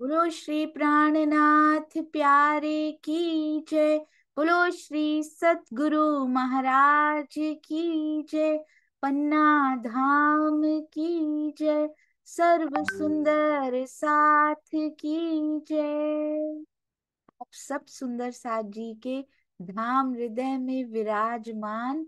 बोलो श्री प्राणनाथ प्यारे की जय बोलो श्री सतगुरु महाराज की जय पन्ना धाम की जय सर्व सुंदर साथ की जय आप सब सुंदर साथ जी के धाम हृदय में विराजमान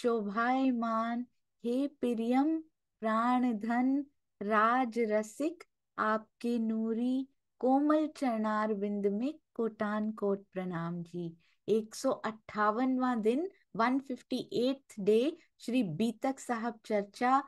शोभायमान हे प्रियम प्राण धन राज रसिक आपके नूरी कोमल चरणार बिंद में कोटान कोट प्रणाम जी एक सौ अट्ठावनवा दिन 158th डे श्री बीतक साहब चर्चा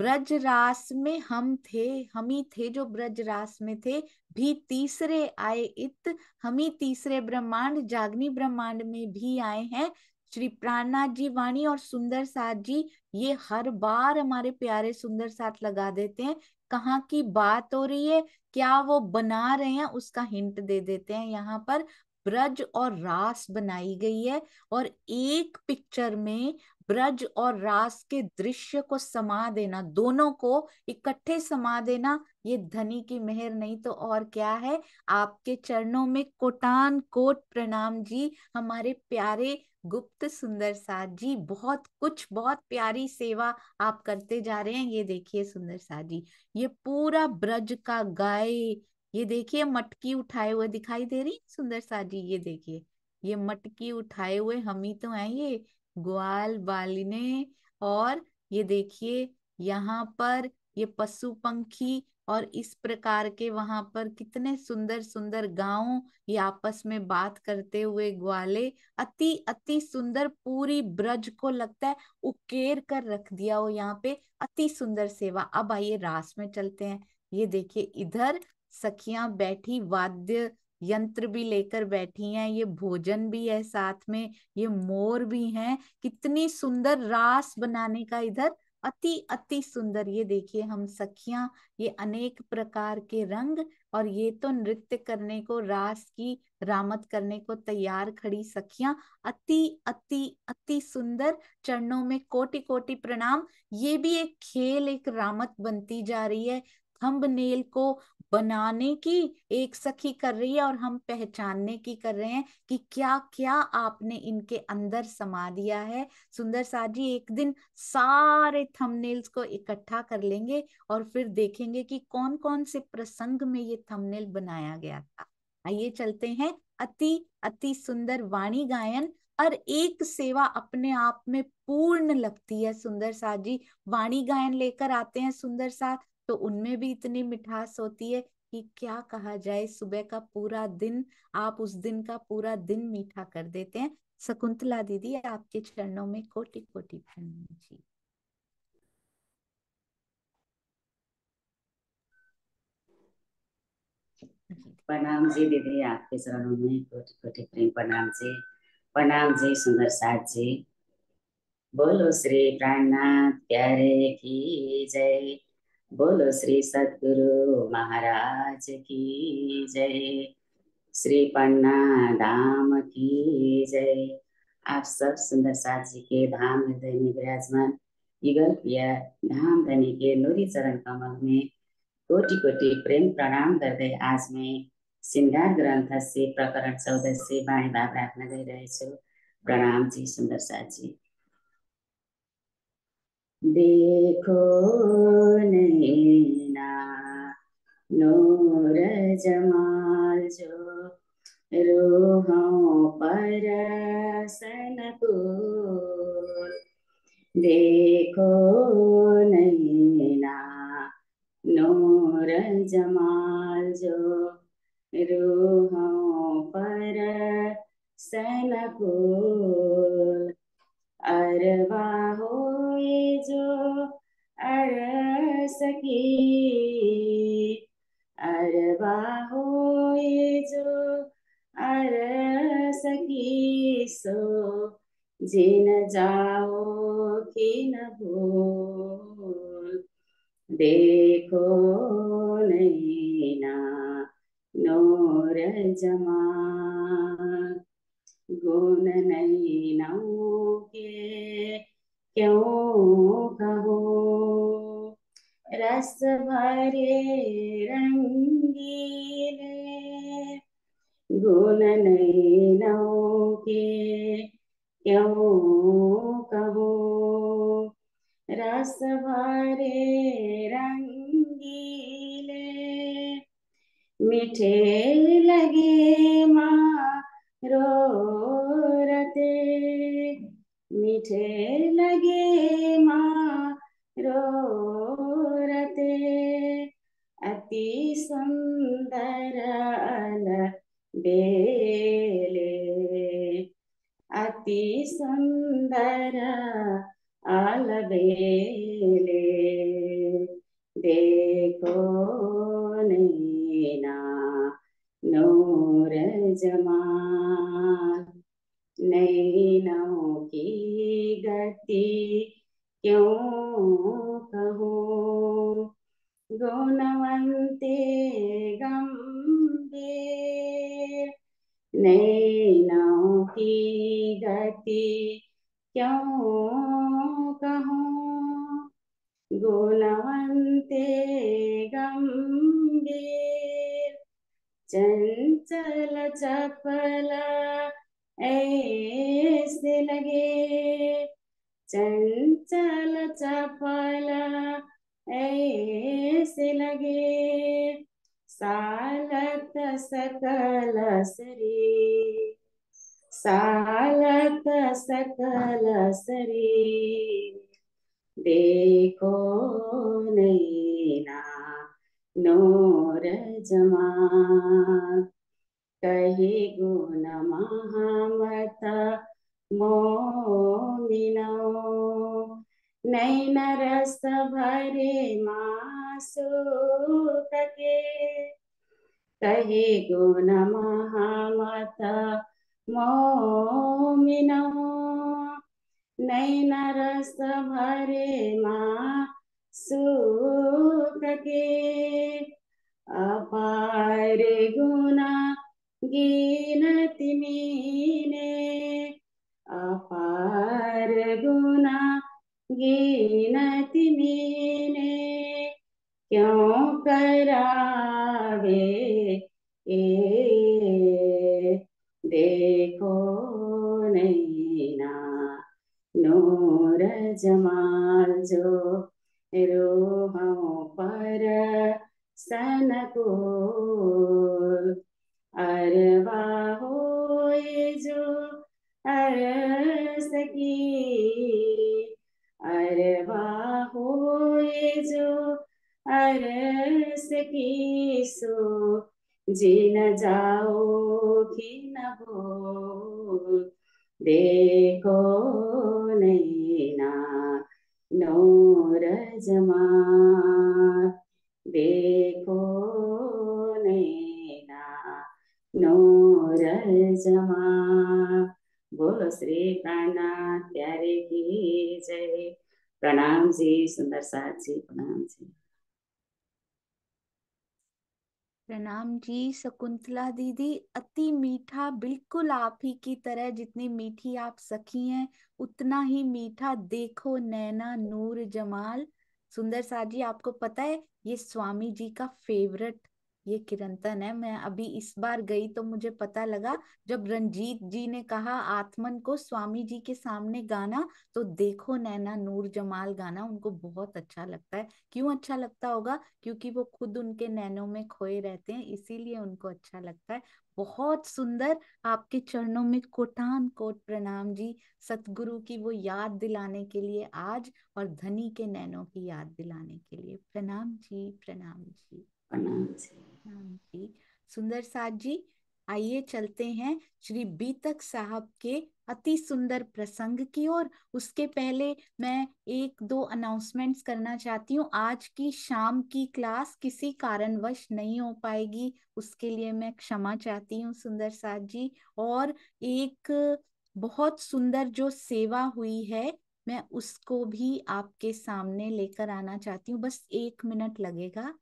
ब्रज रास में हम थे हम ही थे जो ब्रज रास में थे भी तीसरे आए इत हम ही तीसरे ब्रह्मांड जागनी ब्रह्मांड में भी आए हैं श्री प्राणनाथ जी वाणी और सुंदर साथ जी ये हर बार हमारे प्यारे सुंदर साथ लगा देते हैं कहाँ की बात हो रही है क्या वो बना रहे हैं उसका हिंट दे देते हैं यहाँ पर ब्रज और रास बनाई गई है और एक पिक्चर में ब्रज और रास के दृश्य को समा देना दोनों को इकट्ठे समा देना ये धनी की मेहर नहीं तो और क्या है आपके चरणों में कोटान कोट प्रणाम जी हमारे प्यारे गुप्त सुंदर साथ जी बहुत कुछ बहुत प्यारी सेवा आप करते जा रहे हैं ये देखिए सुंदर साथ जी ये पूरा ब्रज का गाय ये देखिए मटकी उठाए हुए दिखाई दे रही सुंदर साथ जी ये देखिए ये मटकी उठाए हुए हम ही तो हैं ये ग्वाल बालिने और ये देखिए यहाँ पर ये पशु पंखी और इस प्रकार के वहां पर कितने सुंदर सुंदर गांव ये आपस में बात करते हुए ग्वाले अति अति सुंदर पूरी ब्रज को लगता है उकेर कर रख दिया हो यहाँ पे अति सुंदर सेवा अब आइए रास में चलते हैं ये देखिए इधर सखियां बैठी वाद्य यंत्र भी लेकर बैठी हैं ये भोजन भी है साथ में ये मोर भी हैं कितनी सुंदर रास बनाने का इधर अति अति सुंदर ये देखिए हम सखियां ये अनेक प्रकार के रंग और ये तो नृत्य करने को रास की रामत करने को तैयार खड़ी सखियां अति अति अति सुंदर चरणों में कोटि कोटि प्रणाम ये भी एक खेल एक रामत बनती जा रही है नेल को बनाने की एक सखी कर रही है और हम पहचानने की कर रहे हैं कि क्या क्या आपने इनके अंदर समा दिया है सुंदर साह जी एक दिन सारे थंबनेल्स को इकट्ठा कर लेंगे और फिर देखेंगे कि कौन कौन से प्रसंग में ये थंबनेल बनाया गया था आइए चलते हैं अति अति सुंदर वाणी गायन और एक सेवा अपने आप में पूर्ण लगती है सुंदर साह जी वाणी गायन लेकर आते हैं सुंदर साह तो उनमें भी इतनी मिठास होती है कि क्या कहा जाए सुबह का पूरा दिन आप उस दिन का पूरा दिन मीठा कर देते हैं शकुंतला दीदी आपके चरणों में कोटि कोटि प्रणाम जी प्रणाम जी दीदी आपके चरणों में कोटि कोटि प्रेम प्रणाम जी प्रणाम जी सुंदर साथ जी बोलो श्री प्राणनाथ प्यारे की जय बोलो श्री सद्गुरु महाराज की जय श्री पन्ना धाम की जय आप सब सुंदर के धाम हृदय में विराजमान युगल प्रिया धाम धनी के नूरी चरण कमल में कोटि कोटि प्रेम प्रणाम गर्दै आज मैं सिंगार ग्रंथ से प्रकरण चौध से बाँडी भाव राख्न गइरहेछु प्रणाम जी सुन्दर साथी देखो नैना नूर जमाल जो रूहों पर को देखो नैना नूर जमाल जो रूहों पर सनको अरवा हो कोई जो अर सके अरबा हो जो अर सकी सो जिन जाओ कि न भूल देखो नैना नूर जमा गुण नैनों के क्यों कहो रस भरे रंगीले गुण नौ के क्यों कहो रस भरे रंगीले मीठे लगे माँ रो रते मीठे लगे माँ रोरते अति सुंदर अल बेले अति सुंदर अल बेले देखो नैना नूर जमा ಅಪಾರೆ ಗುಣ ಗೀನತಿ ಮೀನೆ ಅಪಾರ ಗುಣ गीनति मीने क्यों करावे ए देखो नैना नूर जमा सनकोल अरवा हो जो अरस की अरवा हो जो अरस की सो जिन जाओ खिन भो देखो नैना नो जमा देखो नैना नोर जमा बोलो श्री प्रणाम प्यारे की जय प्रणाम जी सुंदर साथ जी प्रणाम जी प्रणाम जी शकुंतला दीदी अति मीठा बिल्कुल आप ही की तरह जितनी मीठी आप सखी हैं उतना ही मीठा देखो नैना नूर जमाल सुंदर साथ जी आपको पता है ये स्वामी जी का फेवरेट ये किरणतन है मैं अभी इस बार गई तो मुझे पता लगा जब रंजीत जी ने कहा आत्मन को स्वामी जी के सामने गाना तो देखो नैना नूर जमाल गाना उनको बहुत अच्छा लगता है क्यों अच्छा लगता होगा क्योंकि वो खुद उनके नैनों में खोए रहते हैं इसीलिए उनको अच्छा लगता है बहुत सुंदर आपके चरणों में कोटान कोट प्रणाम जी सतगुरु की वो याद दिलाने के लिए आज और धनी के नैनों की याद दिलाने के लिए प्रणाम जी प्रणाम जी प्रणाम जी सुंदर साहब जी आइए चलते हैं श्री बीतक साहब के अति सुंदर प्रसंग की ओर उसके पहले मैं एक दो अनाउंसमेंट्स करना चाहती हूँ आज की शाम की क्लास किसी कारणवश नहीं हो पाएगी उसके लिए मैं क्षमा चाहती हूँ सुंदर साहब जी और एक बहुत सुंदर जो सेवा हुई है मैं उसको भी आपके सामने लेकर आना चाहती हूँ बस एक मिनट लगेगा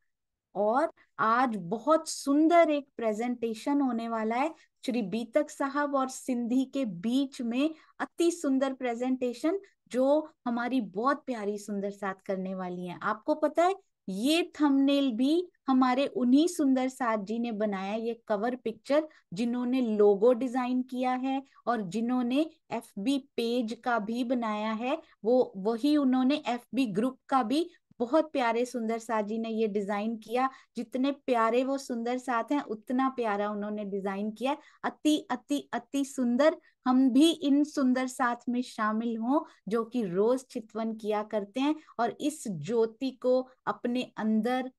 और आज बहुत सुंदर एक प्रेजेंटेशन होने वाला है श्री बीतक साहब और सिंधी के बीच में अति सुंदर प्रेजेंटेशन जो हमारी बहुत प्यारी सुंदर साथ करने वाली है आपको पता है ये थंबनेल भी हमारे उन्हीं सुंदर साथ जी ने बनाया ये कवर पिक्चर जिन्होंने लोगो डिजाइन किया है और जिन्होंने एफ बी पेज का भी बनाया है वो वही उन्होंने एफ बी ग्रुप का भी बहुत प्यारे सुंदर साथ जी ने ये डिजाइन किया जितने प्यारे वो सुंदर साथ हैं उतना प्यारा उन्होंने डिजाइन किया अति अति अति सुंदर हम भी इन सुंदर साथ में शामिल हों जो कि रोज चितवन किया करते हैं और इस ज्योति को अपने अंदर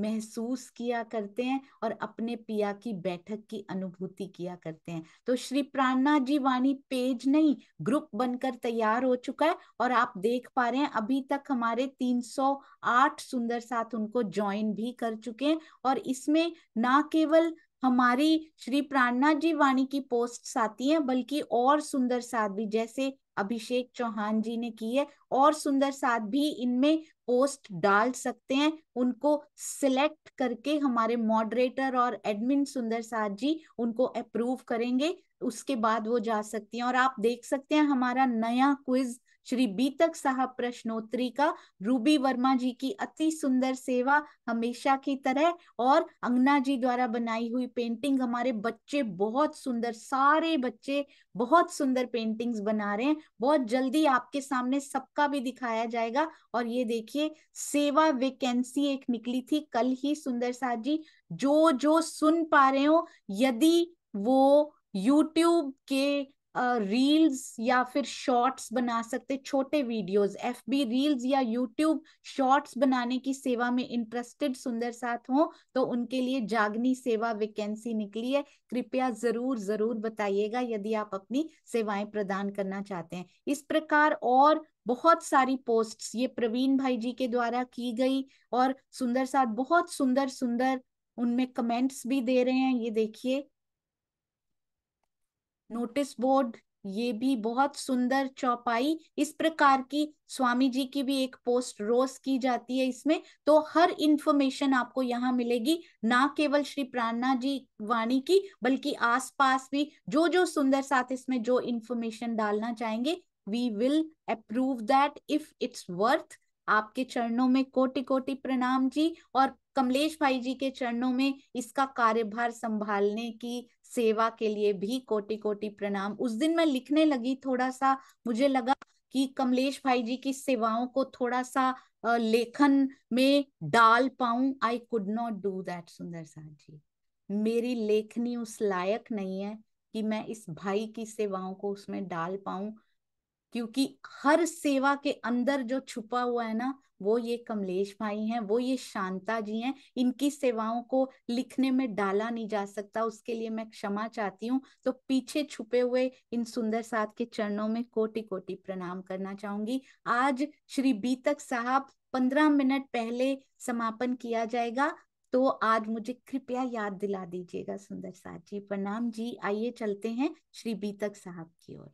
महसूस किया करते हैं और अपने पिया की बैठक की अनुभूति किया करते हैं तो श्री प्राणा जी वाणी पेज नहीं ग्रुप बनकर तैयार हो चुका है और आप देख पा रहे हैं अभी तक हमारे 308 सुंदर साथ उनको ज्वाइन भी कर चुके हैं और इसमें ना केवल हमारी श्री प्राणा जी वाणी की पोस्ट आती हैं बल्कि और सुंदर साथ भी जैसे अभिषेक चौहान जी ने की है और सुंदर साथ भी इनमें पोस्ट डाल सकते हैं उनको सिलेक्ट करके हमारे मॉडरेटर और एडमिन सुंदर साथ जी उनको अप्रूव करेंगे उसके बाद वो जा सकती हैं और आप देख सकते हैं हमारा नया क्विज श्री बीतक साहब प्रश्नोत्तरी का रूबी वर्मा जी की अति सुंदर सेवा हमेशा की तरह और अंगना जी द्वारा बनाई हुई पेंटिंग हमारे बच्चे बहुत सुंदर सारे बच्चे बहुत सुंदर पेंटिंग्स बना रहे हैं बहुत जल्दी आपके सामने सबका भी दिखाया जाएगा और ये देखिए सेवा वेकेंसी एक निकली थी कल ही सुंदर साहब जी जो जो सुन पा रहे हो यदि वो YouTube के रील्स uh, या फिर शॉर्ट्स बना सकते छोटे वीडियोस एफ बी रील्स या यूट्यूब शॉर्ट्स बनाने की सेवा में इंटरेस्टेड सुंदर साथ हो तो उनके लिए जागनी सेवा वैकेंसी निकली है कृपया जरूर जरूर बताइएगा यदि आप अपनी सेवाएं प्रदान करना चाहते हैं इस प्रकार और बहुत सारी पोस्ट्स ये प्रवीण भाई जी के द्वारा की गई और सुंदर साथ बहुत सुंदर सुंदर उनमें कमेंट्स भी दे रहे हैं ये देखिए नोटिस बोर्ड ये भी बहुत सुंदर चौपाई इस प्रकार की स्वामी जी की भी एक पोस्ट रोज की जाती है इसमें तो हर इंफॉर्मेशन आपको यहाँ मिलेगी ना केवल श्री प्राणना जी वाणी की बल्कि आसपास भी जो जो सुंदर साथ इसमें जो इंफॉर्मेशन डालना चाहेंगे we will approve that if it's worth आपके चरणों में कोटि कोटि प्रणाम जी और कमलेश भाई जी के चरणों में इसका कार्यभार संभालने की सेवा के लिए भी कोटि कोटि प्रणाम उस दिन मैं लिखने लगी थोड़ा सा मुझे लगा कि कमलेश भाई जी की सेवाओं को थोड़ा सा लेखन में डाल पाऊं I could not do that Sundar साहब जी मेरी लेखनी उस लायक नहीं है कि मैं इस भाई की सेवाओं को उसमें डाल पाऊं क्योंकि हर सेवा के अंदर जो छुपा हुआ है ना वो ये कमलेश भाई हैं वो ये शांता जी हैं इनकी सेवाओं को लिखने में डाला नहीं जा सकता उसके लिए मैं क्षमा चाहती हूँ तो पीछे छुपे हुए इन सुंदर साथ के चरणों में कोटि कोटि प्रणाम करना चाहूंगी आज श्री बीतक साहब पंद्रह मिनट पहले समापन किया जाएगा तो आज मुझे कृपया याद दिला दीजिएगा सुंदर साथ जी प्रणाम जी आइए चलते हैं श्री बीतक साहब की ओर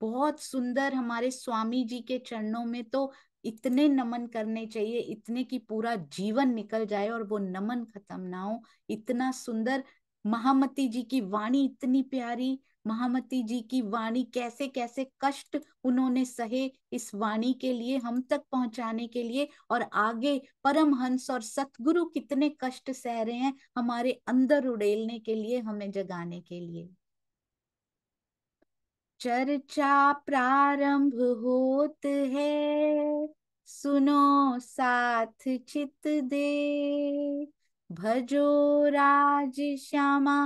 बहुत सुंदर हमारे स्वामी जी के चरणों में तो इतने नमन करने चाहिए इतने की पूरा जीवन निकल जाए और वो नमन खत्म ना हो इतना सुंदर महामती जी की वाणी इतनी प्यारी महामती जी की वाणी कैसे कैसे कष्ट उन्होंने सहे इस वाणी के लिए हम तक पहुंचाने के लिए और आगे परमहंस और सतगुरु कितने कष्ट सह रहे हैं हमारे अंदर उड़ेलने के लिए हमें जगाने के लिए चर्चा प्रारंभ होत है सुनो साथ चित दे भजो राज श्यामा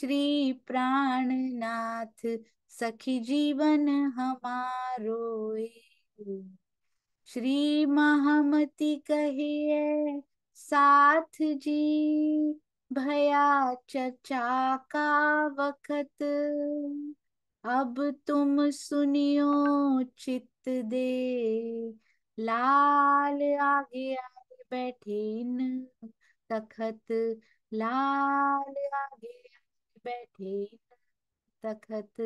श्री प्राण नाथ सखी जीवन हमारो श्री महामति कहिए साथ जी भया चचा का वक्त अब तुम सुनियो चित दे लाल आगे आगे बैठे न तखत लाल आगे आगे बैठे तखत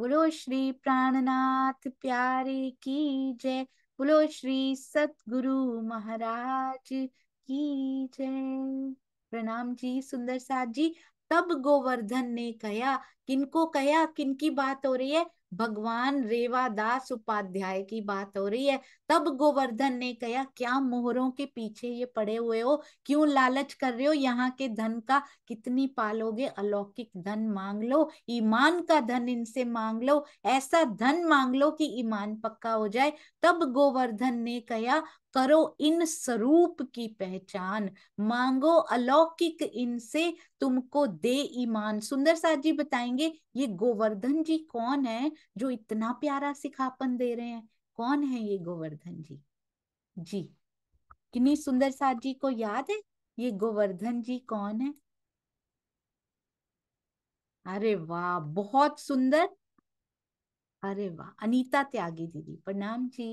बोलो श्री प्राणनाथ प्यारे की जय बोलो श्री सतगुरु महाराज की जय प्रणाम जी सुंदर साथ जी तब गोवर्धन ने कहा किनको कहा किनकी बात हो रही है भगवान रेवादास उपाध्याय की बात हो रही है तब गोवर्धन ने कहा क्या मोहरों के पीछे ये पड़े हुए हो क्यों लालच कर रहे हो यहाँ के धन का कितनी पालोगे अलौकिक धन मांग लो ईमान का धन इनसे मांग लो ऐसा धन मांग लो कि ईमान पक्का हो जाए तब गोवर्धन ने कहा करो इन स्वरूप की पहचान मांगो अलौकिक इनसे तुमको दे ईमान सुंदर साहब जी बताएंगे ये गोवर्धन जी कौन है जो इतना प्यारा सिखापन दे रहे हैं कौन है ये गोवर्धन जी जी किन्नी सुंदर साहब जी को याद है ये गोवर्धन जी कौन है अरे वाह बहुत सुंदर अरे वाह अनीता त्यागी दीदी प्रणाम जी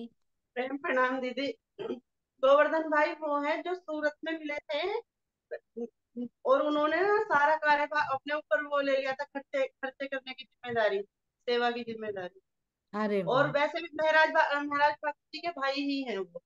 प्रेम प्रणाम दीदी गोवर्धन भाई वो हैं जो सूरत में मिले थे और उन्होंने ना सारा कार्यभार अपने ऊपर वो ले लिया था खर्चे खर्चे करने की जिम्मेदारी सेवा की जिम्मेदारी अरे और वैसे भी महराज महाराज महराज भक्त जी के भाई ही हैं वो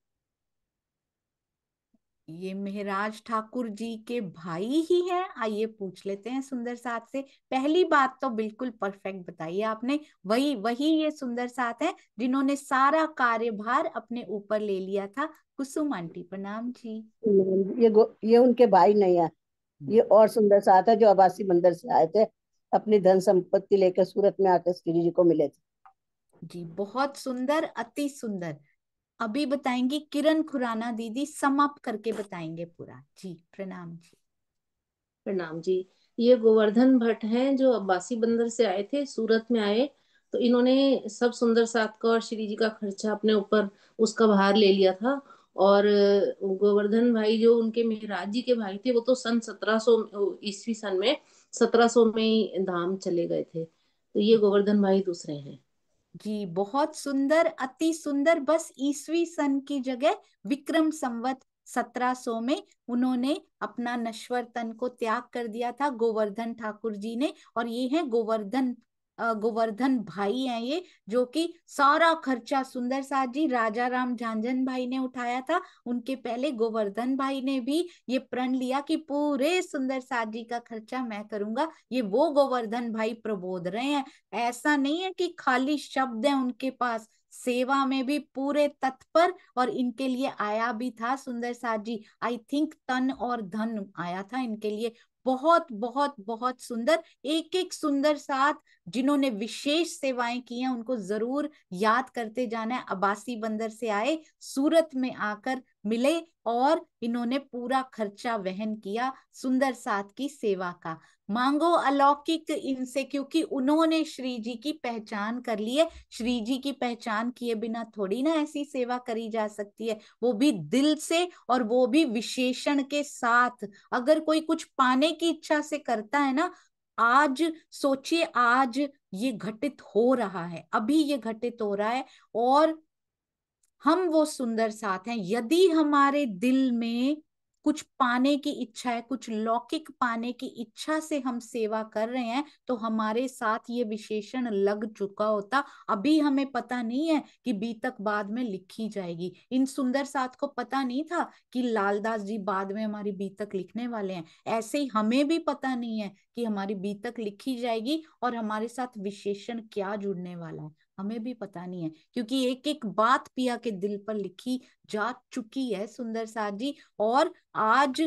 ये मेहराज ठाकुर जी के भाई ही हैं आइए पूछ लेते हैं सुंदर साथ से पहली बात तो बिल्कुल परफेक्ट बताइए आपने वही वही ये सुंदर साथ हैं जिन्होंने सारा कार्यभार अपने ऊपर ले लिया था कुसुम आंटी प्रणाम जी ये ये उनके भाई नहीं है ये और सुंदर साथ है जो आवासी मंदिर से आए थे अपनी धन संपत्ति लेकर सूरत में आकर श्री जी को मिले थे जी बहुत सुंदर अति सुंदर अभी बताएंगी किरण खुराना दीदी समाप्त करके बताएंगे पूरा जी प्रणाम जी प्रणाम जी ये गोवर्धन भट्ट हैं जो अब्बासी बंदर से आए थे सूरत में आए तो इन्होंने सब सुंदर साथ का और श्री जी का खर्चा अपने ऊपर उसका भार ले लिया था और गोवर्धन भाई जो उनके मेहराज जी के भाई थे वो तो सन 1700 ईस्वी सन में 1700 में ही धाम चले गए थे तो ये गोवर्धन भाई दूसरे हैं जी बहुत सुंदर अति सुंदर बस ईसवी सन की जगह विक्रम संवत 1700 में उन्होंने अपना नश्वर तन को त्याग कर दिया था गोवर्धन ठाकुर जी ने और ये है गोवर्धन गोवर्धन भाई हैं ये जो कि सारा खर्चा सुंदर साहब जी राजा राम झांझन भाई ने उठाया था उनके पहले गोवर्धन भाई ने भी ये प्रण लिया कि पूरे सुंदर साहब जी का खर्चा मैं करूंगा ये वो गोवर्धन भाई प्रबोध रहे हैं ऐसा नहीं है कि खाली शब्द है उनके पास सेवा में भी पूरे तत्पर और इनके लिए आया भी था सुंदर साथ जी आई थिंक तन और धन आया था इनके लिए बहुत बहुत बहुत सुंदर एक एक सुंदर साथ जिन्होंने विशेष सेवाएं की हैं उनको जरूर याद करते जाना है अबासी बंदर से आए सूरत में आकर मिले और इन्होंने पूरा खर्चा वहन किया सुंदर साथ की सेवा का मांगो अलौकिक इनसे क्योंकि उन्होंने श्री जी की पहचान कर ली है श्री जी की पहचान किए बिना थोड़ी ना ऐसी सेवा करी जा सकती है वो भी दिल से और वो भी विशेषण के साथ अगर कोई कुछ पाने की इच्छा से करता है ना आज सोचिए आज ये घटित हो रहा है अभी ये घटित हो रहा है और हम वो सुंदर साथ हैं यदि हमारे दिल में कुछ पाने की इच्छा है कुछ लौकिक पाने की इच्छा से हम सेवा कर रहे हैं तो हमारे साथ ये विशेषण लग चुका होता अभी हमें पता नहीं है कि बीतक बाद में लिखी जाएगी इन सुंदर साथ को पता नहीं था कि लालदास जी बाद में हमारी बीतक लिखने वाले हैं ऐसे ही हमें भी पता नहीं है कि हमारी बीतक लिखी जाएगी और हमारे साथ विशेषण क्या जुड़ने वाला है हमें भी पता नहीं है क्योंकि एक एक बात पिया के दिल पर लिखी जा चुकी है सुंदर साध जी और आज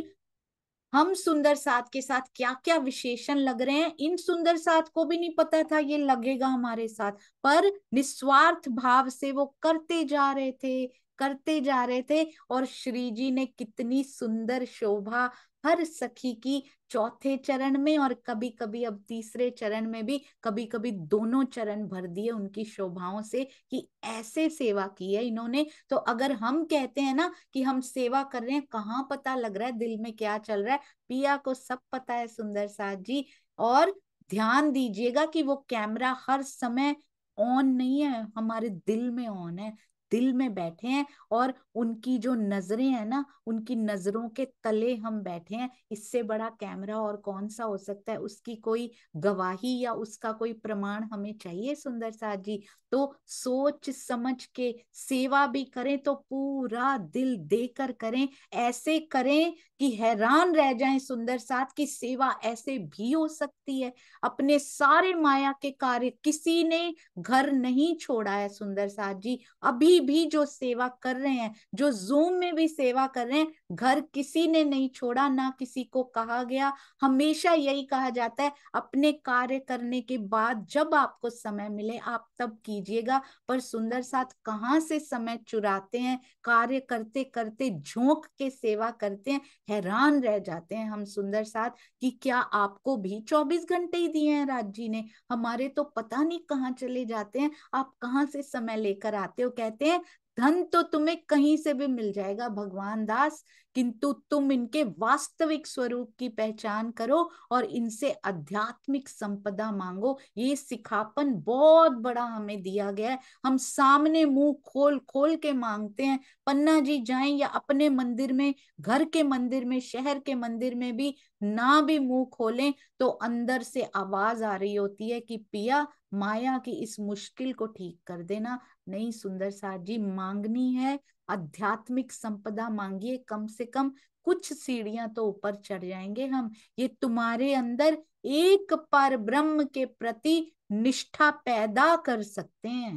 हम सुंदर साथ के साथ क्या क्या विशेषण लग रहे हैं इन सुंदर साथ को भी नहीं पता था ये लगेगा हमारे साथ पर निस्वार्थ भाव से वो करते जा रहे थे करते जा रहे थे और श्री जी ने कितनी सुंदर शोभा हर सखी की चौथे चरण में और कभी कभी अब तीसरे चरण में भी कभी कभी दोनों चरण भर दिए उनकी शोभाओं से कि ऐसे सेवा की है इन्होंने तो अगर हम कहते हैं ना कि हम सेवा कर रहे हैं कहाँ पता लग रहा है दिल में क्या चल रहा है पिया को सब पता है सुंदर साहद जी और ध्यान दीजिएगा कि वो कैमरा हर समय ऑन नहीं है हमारे दिल में ऑन है दिल में बैठे हैं और उनकी जो नजरें हैं ना उनकी नजरों के तले हम बैठे हैं इससे बड़ा कैमरा और कौन सा हो सकता है उसकी कोई गवाही या उसका कोई प्रमाण हमें चाहिए सुंदर साहब जी तो सोच समझ के सेवा भी करें तो पूरा दिल देकर करें ऐसे करें कि हैरान रह जाए सुंदर साथ की सेवा ऐसे भी हो सकती है अपने सारे माया के कार्य किसी ने घर नहीं छोड़ा है सुंदर साथ जी अभी भी जो सेवा कर रहे हैं जो जूम में भी सेवा कर रहे हैं घर किसी ने नहीं छोड़ा ना किसी को कहा गया हमेशा यही कहा जाता है अपने कार्य करने के बाद जब आपको समय मिले आप तब कीजिएगा पर सुंदर साथ कहाँ से समय चुराते हैं कार्य करते करते झोंक के सेवा करते हैं हैरान रह जाते हैं हम सुंदर साथ कि क्या आपको भी चौबीस घंटे ही दिए हैं राज जी ने हमारे तो पता नहीं कहाँ चले जाते हैं आप कहाँ से समय लेकर आते हो कहते हैं धन तो तुम्हें कहीं से भी मिल जाएगा भगवान दास किंतु तुम इनके वास्तविक स्वरूप की पहचान करो और इनसे आध्यात्मिक संपदा मांगो ये सिखापन बहुत बड़ा हमें दिया गया है हम सामने मुंह खोल खोल के मांगते हैं पन्ना जी जाएं या अपने मंदिर में घर के मंदिर में शहर के मंदिर में भी ना भी मुंह खोलें तो अंदर से आवाज आ रही होती है कि पिया माया की इस मुश्किल को ठीक कर देना नहीं सुंदर साहब जी मांगनी है आध्यात्मिक संपदा मांगिए कम से कम कुछ सीढ़ियां तो ऊपर चढ़ जाएंगे हम ये तुम्हारे अंदर एक पर ब्रह्म के प्रति निष्ठा पैदा कर सकते हैं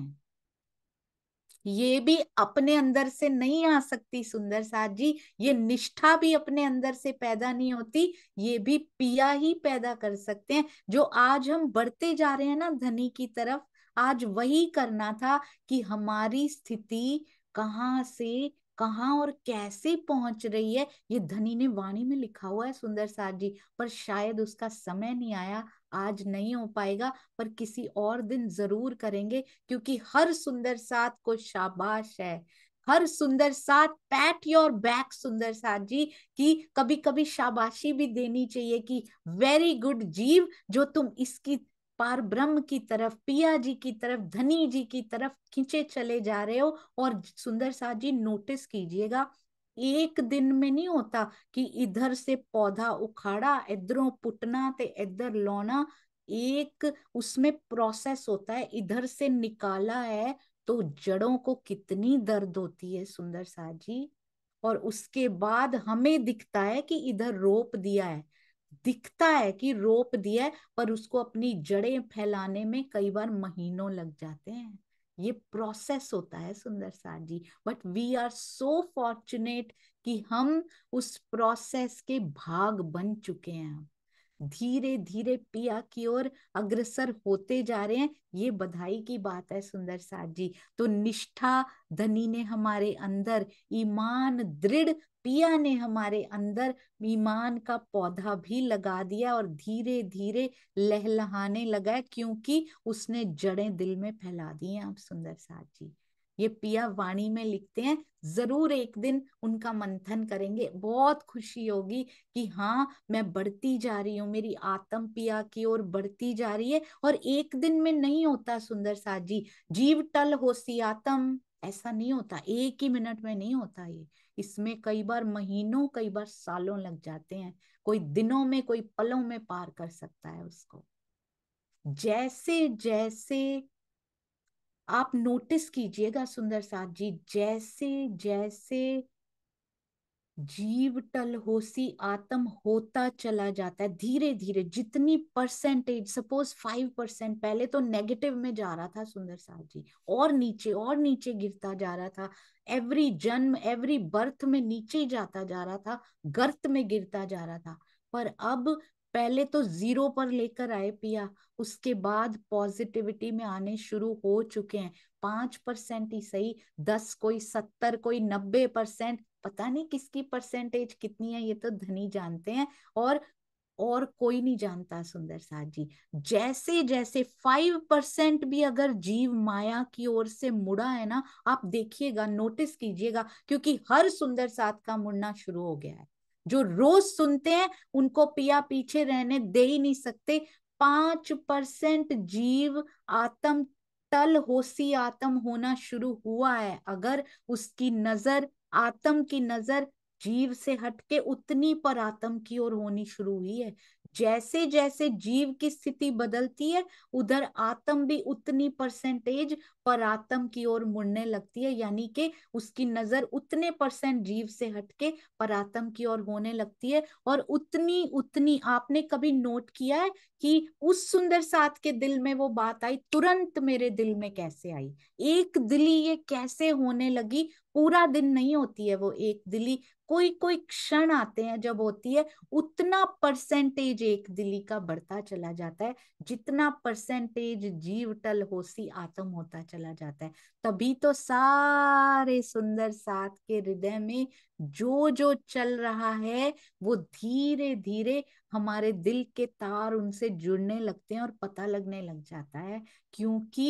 ये भी अपने अंदर से नहीं आ सकती सुंदर साहब जी ये निष्ठा भी अपने अंदर से पैदा नहीं होती ये भी पिया ही पैदा कर सकते हैं जो आज हम बढ़ते जा रहे हैं ना धनी की तरफ आज वही करना था कि हमारी स्थिति कहाँ से कहाँ और कैसे पहुंच रही है ये धनी ने वाणी में लिखा हुआ है सुंदर साहब जी पर शायद उसका समय नहीं आया आज नहीं हो पाएगा पर किसी और दिन जरूर करेंगे क्योंकि हर सुंदर साथ को शाबाश है हर सुंदर साथ पैट योर बैक सुंदर साथ जी कि कभी कभी शाबाशी भी देनी चाहिए कि वेरी गुड जीव जो तुम इसकी पार ब्रह्म की तरफ पिया जी की तरफ धनी जी की तरफ खींचे चले जा रहे हो और सुंदर साहब जी नोटिस कीजिएगा एक दिन में नहीं होता कि इधर से पौधा उखाड़ा इधरों पुटना ते इधर लौना एक उसमें प्रोसेस होता है इधर से निकाला है तो जड़ों को कितनी दर्द होती है सुंदर साहब जी और उसके बाद हमें दिखता है कि इधर रोप दिया है दिखता है कि रोप दिया है पर उसको अपनी जड़ें फैलाने में कई बार महीनों लग जाते हैं ये प्रोसेस होता है Sundar sir ji but we are so fortunate कि हम उस प्रोसेस के भाग बन चुके हैं धीरे धीरे पिया की ओर अग्रसर होते जा रहे हैं ये बधाई की बात है सुंदर साथ जी तो निष्ठा धनी ने हमारे अंदर ईमान दृढ़ पिया ने हमारे अंदर ईमान का पौधा भी लगा दिया और धीरे धीरे लहलहाने लगा क्योंकि उसने जड़ें दिल में फैला दी हैं आप सुंदर साथ जी ये पिया वाणी में लिखते हैं जरूर एक दिन उनका मंथन करेंगे बहुत खुशी होगी कि हाँ मैं बढ़ती जा रही हूँ मेरी आत्म पिया की ओर बढ़ती जा रही है और एक दिन में नहीं होता सुंदर साथ जी जीव टल हो सी आत्म ऐसा नहीं होता एक ही मिनट में नहीं होता ये इसमें कई बार महीनों कई बार सालों लग जाते हैं कोई दिनों में कोई पलों में पार कर सकता है उसको जैसे जैसे आप नोटिस कीजिएगा सुंदर साथ जी जैसे जैसे जीव टल होसी आत्म होता चला जाता है धीरे धीरे जितनी परसेंटेज सपोज फाइव परसेंट पहले तो नेगेटिव में जा रहा था सुंदर साहब जी और नीचे और नीचे गिरता जा रहा था एवरी जन्म एवरी बर्थ में नीचे जाता जा रहा था गर्त में गिरता जा रहा था पर अब पहले तो जीरो पर लेकर आए पिया उसके बाद पॉजिटिविटी में आने शुरू हो चुके हैं पांच परसेंट ही सही दस कोई सत्तर कोई नब्बे परसेंट पता नहीं किसकी परसेंटेज कितनी है ये तो धनी जानते हैं और और कोई नहीं जानता सुंदर साहब जी जैसे जैसे फाइव परसेंट भी अगर जीव माया की ओर से मुड़ा है ना आप देखिएगा नोटिस कीजिएगा क्योंकि हर सुंदर साथ का मुड़ना शुरू हो गया है जो रोज सुनते हैं उनको पिया पीछे रहने दे ही नहीं सकते पांच परसेंट जीव आत्म तल होशी आत्म होना शुरू हुआ है अगर उसकी नजर आत्म की नजर जीव से हटके उतनी पर आत्म की ओर होनी शुरू हुई है जैसे जैसे जीव की स्थिति बदलती है उधर आत्म भी उतनी परसेंटेज परातम की ओर मुड़ने लगती है यानी कि उसकी नजर उतने परसेंट जीव से हटके परातम की ओर होने लगती है और उतनी उतनी आपने कभी नोट किया है कि उस सुंदर साथ के दिल में वो बात आई तुरंत मेरे दिल में कैसे आई एक दिली ये कैसे होने लगी पूरा दिन नहीं होती है वो एक दिली कोई कोई क्षण आते हैं जब होती है उतना परसेंटेज एक दिली का बढ़ता चला जाता है जितना परसेंटेज जीव टल होसी आत्म होता चला जाता है तभी तो सारे सुंदर साथ के हृदय में जो जो चल रहा है वो धीरे धीरे हमारे दिल के तार उनसे जुड़ने लगते हैं और पता लगने लग जाता है क्योंकि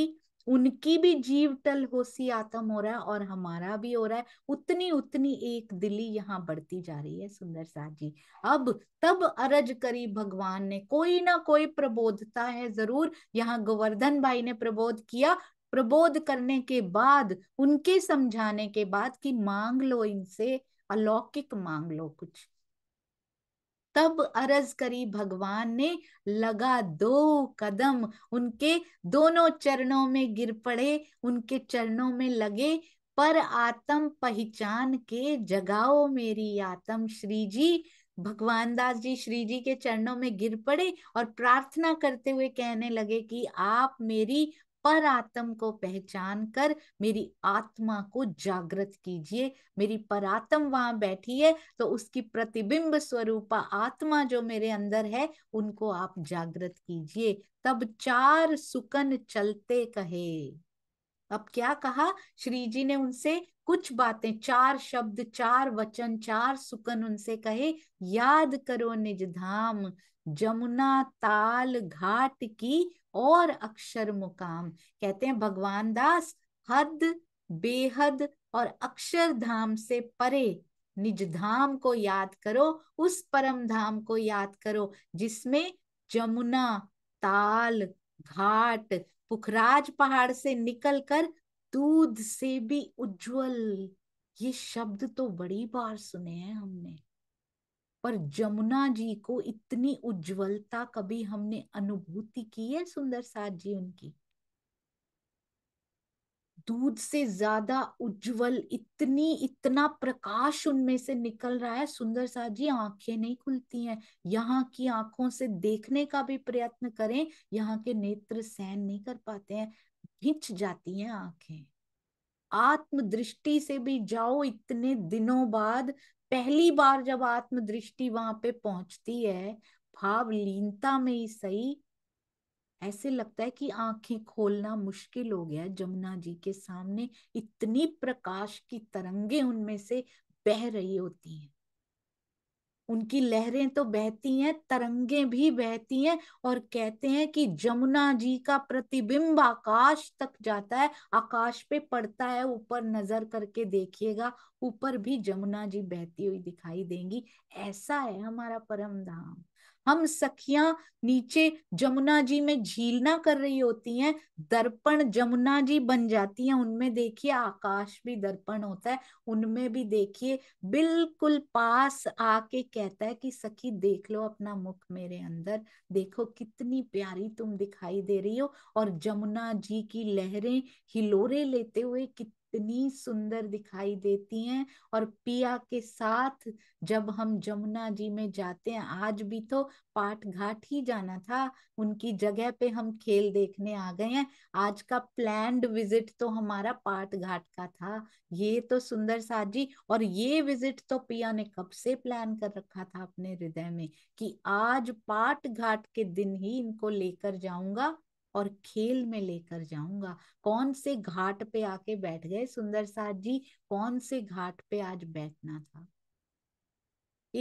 उनकी भी जीव टल हो सी आत्म हो रहा है और हमारा भी हो रहा है उतनी उतनी एक दिली यहाँ बढ़ती जा रही है सुंदर साथ जी अब तब अरज करी भगवान ने कोई ना कोई प्रबोधता है जरूर यहाँ गोवर्धन भाई ने प्रबोध किया प्रबोध करने के बाद उनके समझाने के बाद कि मांग लो इनसे अलौकिक मांग लो कुछ तब अरज करी भगवान ने लगा दो कदम उनके दोनों चरणों में गिर पड़े उनके चरणों में लगे पर आत्म पहचान के जगाओ मेरी आत्म श्री जी भगवान दास जी श्री जी के चरणों में गिर पड़े और प्रार्थना करते हुए कहने लगे कि आप मेरी पर आत्म को पहचान कर मेरी आत्मा को जागृत कीजिए मेरी आत्म वहां बैठी है तो उसकी प्रतिबिंब स्वरूप आत्मा जो मेरे अंदर है उनको आप जागृत कीजिए तब चार सुकन चलते कहे अब क्या कहा श्री जी ने उनसे कुछ बातें चार शब्द चार वचन चार सुकन उनसे कहे याद करो निज धाम जमुना ताल घाट की और अक्षर मुकाम कहते हैं भगवान दास हद बेहद और अक्षर धाम से परे निज धाम को याद करो उस परम धाम को याद करो जिसमें जमुना ताल घाट पुखराज पहाड़ से निकलकर दूध से भी उज्जवल ये शब्द तो बड़ी बार सुने हैं हमने पर जमुना जी को इतनी उज्जवलता कभी हमने अनुभूति की है सुंदर साथ जी उनकी दूध से ज्यादा उज्जवल इतनी इतना प्रकाश उनमें से निकल रहा है सुंदर साथ जी आंखें नहीं खुलती हैं यहाँ की आंखों से देखने का भी प्रयत्न करें यहाँ के नेत्र सहन नहीं कर पाते हैं खिंच जाती हैं आंखें आत्मदृष्टि से भी जाओ इतने दिनों बाद पहली बार जब आत्मदृष्टि वहां पे पहुंचती है भाव लीनता में ही सही ऐसे लगता है कि आंखें खोलना मुश्किल हो गया जमुना जी के सामने इतनी प्रकाश की तरंगे उनमें से बह रही होती हैं उनकी लहरें तो बहती हैं तरंगे भी बहती हैं और कहते हैं कि जमुना जी का प्रतिबिंब आकाश तक जाता है आकाश पे पड़ता है ऊपर नजर करके देखिएगा ऊपर भी जमुना जी बहती हुई दिखाई देंगी ऐसा है हमारा परम धाम हम सखियां नीचे जमुना जी में झीलना कर रही होती हैं दर्पण जमुना जी बन जाती हैं उनमें देखिए आकाश भी दर्पण होता है उनमें भी देखिए बिल्कुल पास आके कहता है कि सखी देख लो अपना मुख मेरे अंदर देखो कितनी प्यारी तुम दिखाई दे रही हो और जमुना जी की लहरें हिलोरे लेते हुए कितनी इतनी सुंदर दिखाई देती हैं और पिया के साथ जब हम जमुना जी में जाते हैं आज भी तो पाठ घाट ही जाना था उनकी जगह पे हम खेल देखने आ गए हैं आज का प्लैंड विजिट तो हमारा पाठ घाट का था ये तो सुंदर साजी और ये विजिट तो पिया ने कब से प्लान कर रखा था अपने हृदय में कि आज पाठ घाट के दिन ही इनको लेकर जाऊंगा और खेल में लेकर जाऊंगा कौन से घाट पे आके बैठ गए सुंदर साहद जी कौन से घाट पे आज बैठना था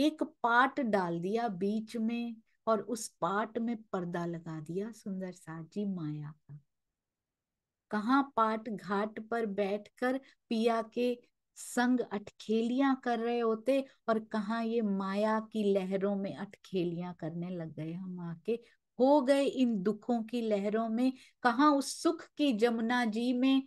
एक पाट डाल दिया बीच में और उस पाट में पर्दा लगा दिया सुंदर साहद जी माया का कहा पाट घाट पर बैठकर पिया के संग अटखेलियां कर रहे होते और कहा ये माया की लहरों में अटखेलियां करने लग गए हम आके हो गए इन दुखों की लहरों में कहा उस सुख की जमुना जी में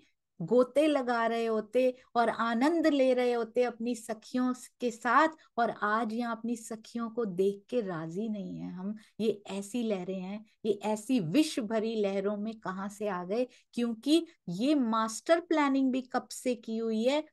गोते लगा रहे होते और आनंद ले रहे होते अपनी सखियों के साथ और आज यहाँ अपनी सखियों को देख के राजी नहीं है हम ये ऐसी लहरें हैं ये ऐसी विश्व भरी लहरों में कहाँ से आ गए क्योंकि ये मास्टर प्लानिंग भी कब से की हुई है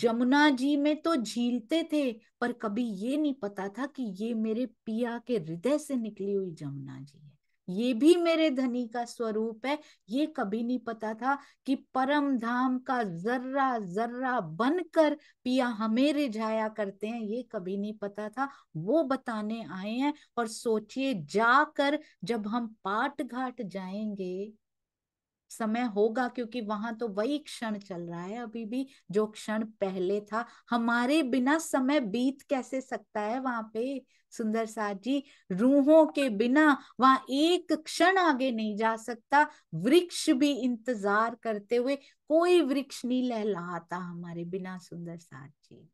जमुना जी में तो झीलते थे पर कभी ये नहीं पता था कि ये मेरे पिया के हृदय से निकली हुई जमुना जी है ये भी मेरे धनी का स्वरूप है ये कभी नहीं पता था कि परम धाम का जर्रा जर्रा बनकर पिया हमें रिझाया करते हैं ये कभी नहीं पता था वो बताने आए हैं और सोचिए जाकर जब हम पाठ घाट जाएंगे समय होगा क्योंकि वहां तो वही क्षण चल रहा है अभी भी जो क्षण पहले था हमारे बिना समय बीत कैसे सकता है वहां पे सुंदर साथ जी रूहों के बिना वहां एक क्षण आगे नहीं जा सकता वृक्ष भी इंतजार करते हुए कोई वृक्ष नहीं लहलाता हमारे बिना सुंदर साथ जी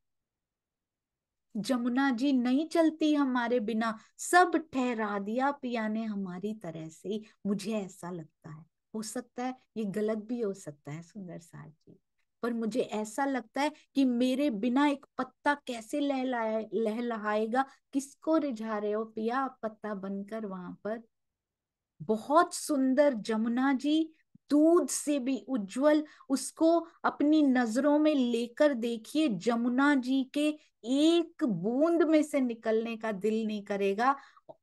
जमुना जी नहीं चलती हमारे बिना सब ठहरा दिया पिया ने हमारी तरह से मुझे ऐसा लगता है हो सकता है ये गलत भी हो सकता है सुंदर सार जी पर मुझे ऐसा लगता है कि मेरे बिना एक पत्ता कैसे लहलाएगा लहलहाएगा किसको रिझा रहे हो पिया पत्ता बनकर वहां पर बहुत सुंदर जमुना जी दूध से भी उज्जवल उसको अपनी नजरों में लेकर देखिए जमुना जी के एक बूंद में से निकलने का दिल नहीं करेगा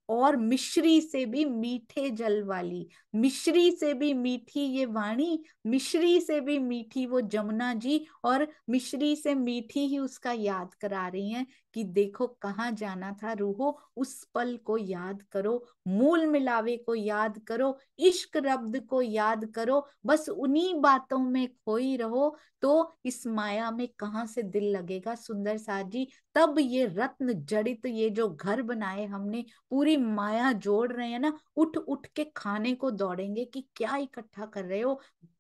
और मिश्री से भी मीठे जल वाली मिश्री से भी मीठी ये वाणी मिश्री से भी मीठी वो जमुना जी और मिश्री से मीठी ही उसका याद करा रही हैं कि देखो कहाँ जाना था रूहो उस पल को याद करो मूल मिलावे को याद करो इश्क रब्द को याद करो बस उन्हीं बातों में खोई रहो तो इस माया में कहाँ से दिल लगेगा सुंदर साथ जी तब ये रत्न जड़ित ये जो घर बनाए हमने पूरी माया जोड़ रहे हैं ना उठ उठ के खाने को दौड़ेंगे कि क्या इकट्ठा कर रहे हो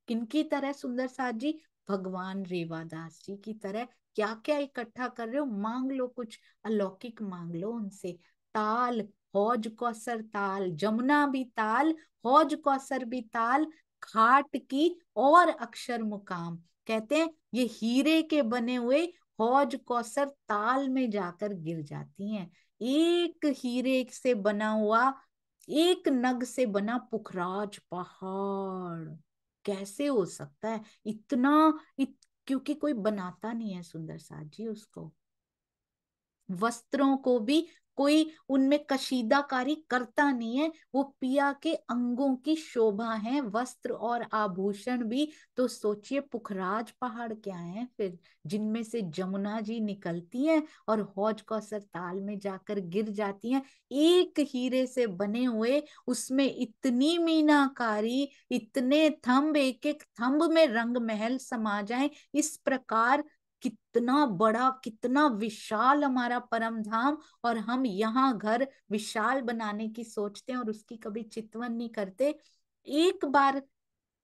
किनकी तरह सुंदर साथ जी भगवान रेवादास जी की तरह क्या क्या इकट्ठा कर रहे हो मांग लो कुछ अलौकिक मांग लो उनसे ताल हौज कौसर ताल जमुना भी ताल हौज कौसर भी ताल खाट की और अक्षर मुकाम कहते हैं ये हीरे के बने हुए हौज कौसर ताल में जाकर गिर जाती हैं एक हीरे से बना हुआ एक नग से बना पुखराज पहाड़ कैसे हो सकता है इतना इत, क्योंकि कोई बनाता नहीं है सुंदर साथ जी उसको वस्त्रों को भी कोई उनमें कशीदाकारी करता नहीं है वो पिया के अंगों की शोभा है वस्त्र और आभूषण भी तो सोचिए पुखराज पहाड़ क्या है फिर जिनमें से जमुना जी निकलती है और हौज कौसर ताल में जाकर गिर जाती है एक हीरे से बने हुए उसमें इतनी मीनाकारी इतने थंब एक एक थंब में रंग महल समा जाए इस प्रकार कितना बड़ा कितना विशाल हमारा परम धाम और हम यहाँ घर विशाल बनाने की सोचते हैं और उसकी कभी चितवन नहीं करते एक बार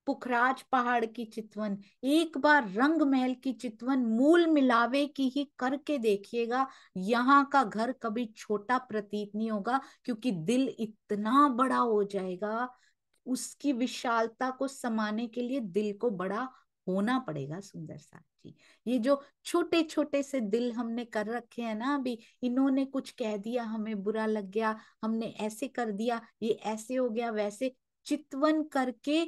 पुखराज पहाड़ की चितवन एक बार रंग महल की चितवन मूल मिलावे की ही करके देखिएगा यहाँ का घर कभी छोटा प्रतीत नहीं होगा क्योंकि दिल इतना बड़ा हो जाएगा उसकी विशालता को समाने के लिए दिल को बड़ा होना पड़ेगा सुंदर साहब जी ये जो छोटे छोटे से दिल हमने कर रखे हैं ना अभी इन्होंने कुछ कह दिया हमें बुरा लग गया हमने ऐसे कर दिया ये ऐसे हो गया वैसे चितवन करके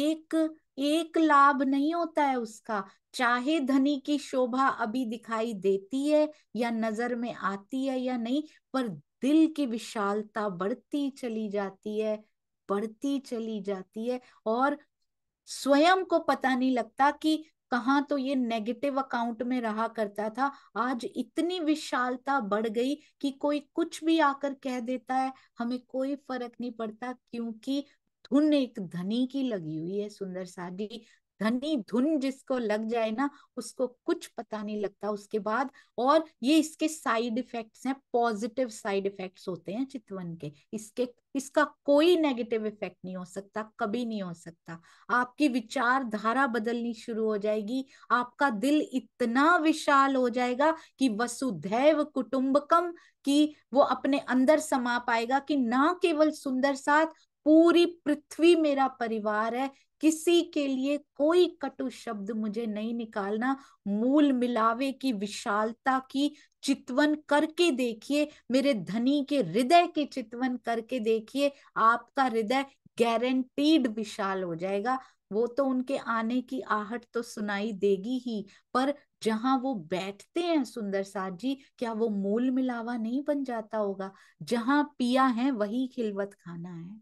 एक एक लाभ नहीं होता है उसका चाहे धनी की शोभा अभी दिखाई देती है या नजर में आती है या नहीं पर दिल की विशालता बढ़ती चली जाती है बढ़ती चली जाती है और स्वयं को पता नहीं लगता कि कहाँ तो ये नेगेटिव अकाउंट में रहा करता था आज इतनी विशालता बढ़ गई कि कोई कुछ भी आकर कह देता है हमें कोई फर्क नहीं पड़ता क्योंकि धुन एक धनी की लगी हुई है सुंदर साहब जी घनी धुन जिसको लग जाए ना उसको कुछ पता नहीं लगता उसके बाद और ये इसके साइड इफेक्ट्स हैं पॉजिटिव साइड इफेक्ट्स होते हैं चितवन के इसके इसका कोई नेगेटिव इफेक्ट नहीं हो सकता कभी नहीं हो सकता आपकी विचारधारा बदलनी शुरू हो जाएगी आपका दिल इतना विशाल हो जाएगा कि वसुधैव कुटुंबकम की वो अपने अंदर समा पाएगा कि ना केवल सुंदर साथ पूरी पृथ्वी मेरा परिवार है किसी के लिए कोई कटु शब्द मुझे नहीं निकालना मूल मिलावे की विशालता की चितवन करके देखिए मेरे धनी के हृदय के चितवन करके देखिए आपका हृदय गारंटीड विशाल हो जाएगा वो तो उनके आने की आहट तो सुनाई देगी ही पर जहां वो बैठते हैं सुंदर साथ जी क्या वो मूल मिलावा नहीं बन जाता होगा जहां पिया है वही खिलवत खाना है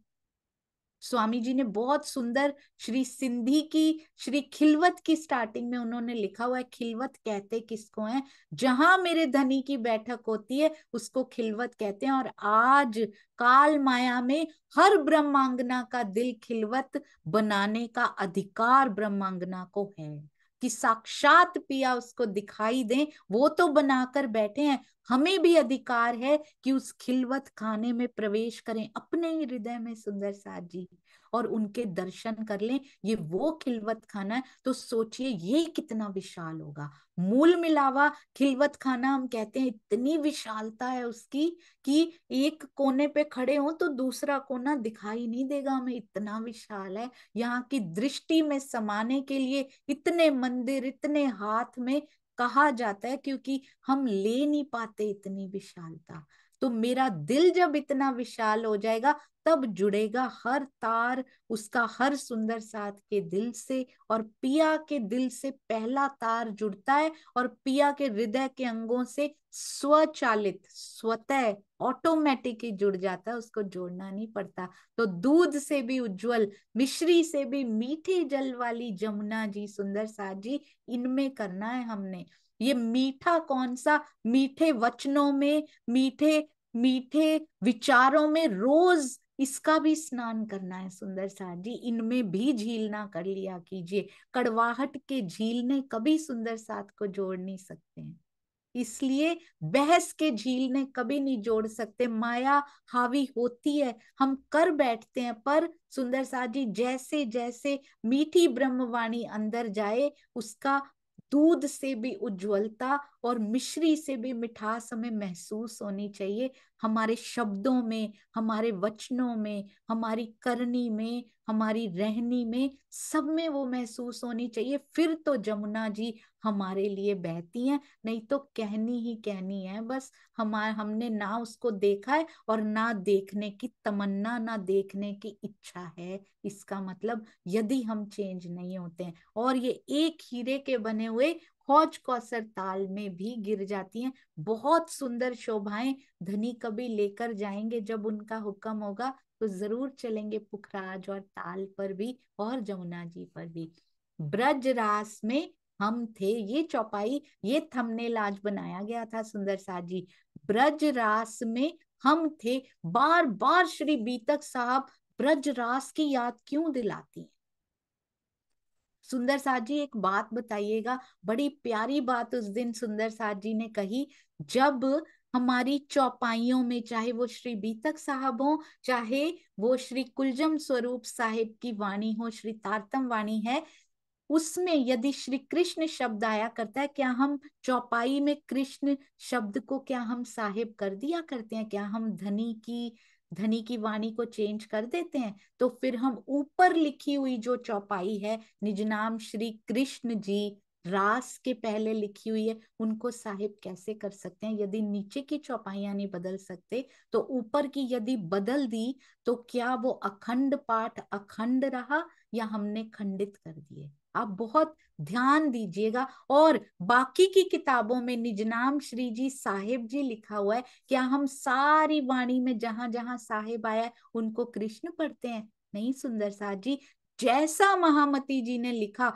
स्वामी जी ने बहुत सुंदर श्री सिंधी की श्री खिलवत की स्टार्टिंग में उन्होंने लिखा हुआ है खिलवत कहते किसको है जहां मेरे धनी की बैठक होती है उसको खिलवत कहते हैं और आज काल माया में हर ब्रह्मांगना का दिल खिलवत बनाने का अधिकार ब्रह्मांगना को है कि साक्षात पिया उसको दिखाई दें वो तो बनाकर बैठे हैं हमें भी अधिकार है कि उस खिलवत खाने में प्रवेश करें अपने ही हृदय में सुंदर साथ जी और उनके दर्शन कर लें ये वो खिलवत खाना है तो सोचिए ये कितना विशाल होगा मूल मिलावा खिलवत खाना हम कहते हैं इतनी विशालता है उसकी कि एक कोने पे खड़े हो तो दूसरा कोना दिखाई नहीं देगा हमें इतना विशाल है यहाँ की दृष्टि में समाने के लिए इतने मंदिर इतने हाथ में कहा जाता है क्योंकि हम ले नहीं पाते इतनी विशालता तो मेरा दिल जब इतना विशाल हो जाएगा तब जुड़ेगा हर तार उसका हर सुंदर साथ के दिल से और पिया के दिल से पहला तार जुड़ता है और पिया के हृदय के अंगों से स्वचालित स्वतः ऑटोमेटिकली जुड़ जाता है उसको जोड़ना नहीं पड़ता तो दूध से भी उज्जवल मिश्री से भी मीठे जल वाली जमुना जी सुंदर साथ जी इनमें करना है हमने ये मीठा कौन सा मीठे वचनों में मीठे मीठे विचारों में रोज इसका भी स्नान करना है सुंदर सा जी इनमें भी झीलना कर लिया कीजिए कड़वाहट के झीलने कभी सुंदर साथ को जोड़ नहीं सकते हैं इसलिए बहस के झील ने कभी नहीं जोड़ सकते माया हावी होती है हम कर बैठते हैं पर सुंदर साथ जी जैसे जैसे मीठी ब्रह्मवाणी अंदर जाए उसका दूध से भी उज्ज्वलता और मिश्री से भी मिठास हमें महसूस होनी चाहिए हमारे शब्दों में हमारे वचनों में हमारी करनी में हमारी रहनी में सब में वो महसूस होनी चाहिए फिर तो जमुना जी हमारे लिए बहती हैं नहीं तो कहनी ही कहनी है बस हमारे हमने ना उसको देखा है और ना देखने की तमन्ना ना देखने की इच्छा है इसका मतलब यदि हम चेंज नहीं होते हैं और ये एक हीरे के बने हुए हौज कौसर ताल में भी गिर जाती हैं बहुत सुंदर शोभाएं धनी कभी लेकर जाएंगे जब उनका हुक्म होगा तो जरूर चलेंगे पुखराज और ताल पर भी और जमुना जी पर भी ब्रज रास में हम थे ये चौपाई ये थमने लाज बनाया गया था सुंदर साह जी ब्रज रास में हम थे बार बार श्री बीतक साहब ब्रज रास की याद क्यों दिलाती हैं सुंदर साथ जी एक बात बताइएगा बड़ी प्यारी बात उस दिन सुंदर साथ जी ने कही जब हमारी चौपाइयों में चाहे वो श्री बीतक साहब हो चाहे वो श्री कुलजम स्वरूप साहिब की वाणी हो श्री तारतम वाणी है उसमें यदि श्री कृष्ण शब्द आया करता है क्या हम चौपाई में कृष्ण शब्द को क्या हम साहिब कर दिया करते हैं क्या हम धनी की धनी की वाणी को चेंज कर देते हैं तो फिर हम ऊपर लिखी हुई जो चौपाई है निज नाम श्री कृष्ण जी रास के पहले लिखी हुई है उनको साहिब कैसे कर सकते हैं यदि नीचे की चौपाइयां नहीं बदल सकते तो ऊपर की यदि बदल दी तो क्या वो अखंड पाठ अखंड रहा या हमने खंडित कर दिए आप बहुत ध्यान दीजिएगा और बाकी की किताबों में निजनाम श्री जी साहेब जी लिखा हुआ है क्या हम सारी वाणी में जहां जहां साहेब आया उनको कृष्ण पढ़ते हैं नहीं सुंदर साहब जी जैसा महामती जी ने लिखा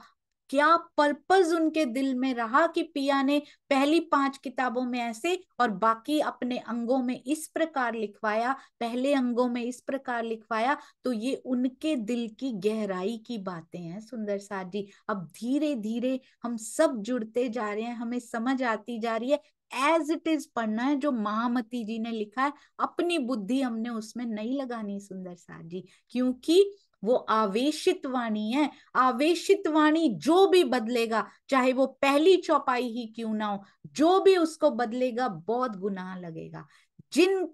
क्या पर्पज उनके दिल में रहा कि पिया ने पहली पांच किताबों में ऐसे और बाकी अपने अंगों में इस प्रकार लिखवाया पहले अंगों में इस प्रकार लिखवाया तो ये उनके दिल की गहराई की बातें हैं सुंदर साथ जी अब धीरे धीरे हम सब जुड़ते जा रहे हैं हमें समझ आती जा रही है एज इट इज पढ़ना है जो महामती जी ने लिखा है अपनी बुद्धि हमने उसमें नहीं लगानी सुंदर साथ जी क्योंकि वो आवेशित वाणी है आवेशित वाणी जो भी बदलेगा चाहे वो पहली चौपाई ही क्यों ना हो जो भी उसको बदलेगा बहुत गुनाह लगेगा जिन